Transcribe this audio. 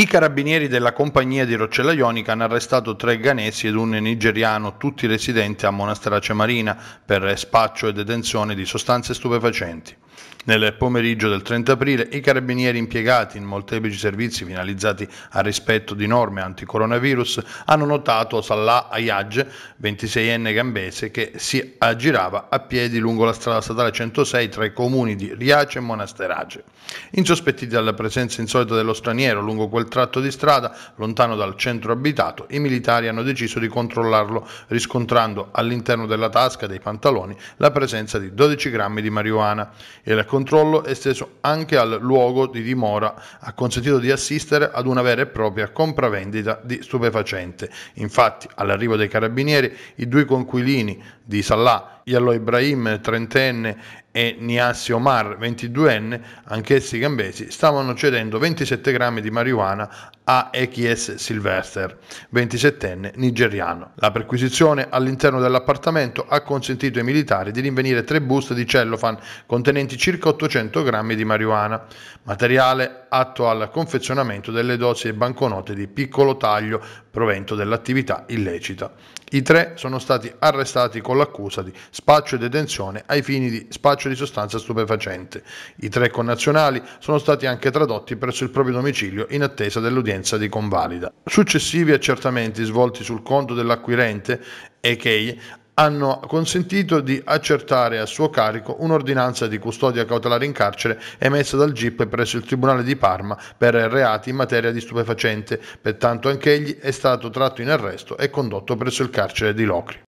I carabinieri della compagnia di Roccella Ionica hanno arrestato tre ghanesi ed un nigeriano, tutti residenti a Monastrace Marina, per spaccio e detenzione di sostanze stupefacenti. Nel pomeriggio del 30 aprile i carabinieri impiegati in molteplici servizi finalizzati al rispetto di norme anticoronavirus hanno notato Salah Ayaj, 26enne gambese, che si aggirava a piedi lungo la strada statale 106 tra i comuni di Riace e Monasterace. Insospettiti dalla presenza insolita dello straniero lungo quel tratto di strada, lontano dal centro abitato, i militari hanno deciso di controllarlo riscontrando all'interno della tasca dei pantaloni la presenza di 12 grammi di marijuana e il controllo esteso anche al luogo di dimora ha consentito di assistere ad una vera e propria compravendita di stupefacente. Infatti, all'arrivo dei carabinieri, i due conquilini di Salà Yalo Ibrahim, trentenne, e Niassi Omar, 22enne, anch'essi gambesi, stavano cedendo 27 grammi di marijuana a Ekies Sylvester, 27enne nigeriano. La perquisizione all'interno dell'appartamento ha consentito ai militari di rinvenire tre buste di cellofan contenenti circa 800 grammi di marijuana, materiale atto al confezionamento delle dosi e banconote di piccolo taglio provento dell'attività illecita. I tre sono stati arrestati con l'accusa di spaccio e detenzione ai fini di spaccio di sostanza stupefacente. I tre connazionali sono stati anche tradotti presso il proprio domicilio in attesa dell'udienza di convalida. Successivi accertamenti svolti sul conto dell'acquirente e Ekei hanno consentito di accertare a suo carico un'ordinanza di custodia cautelare in carcere emessa dal GIP presso il Tribunale di Parma per reati in materia di stupefacente, pertanto anch'egli è stato tratto in arresto e condotto presso il carcere di Locri.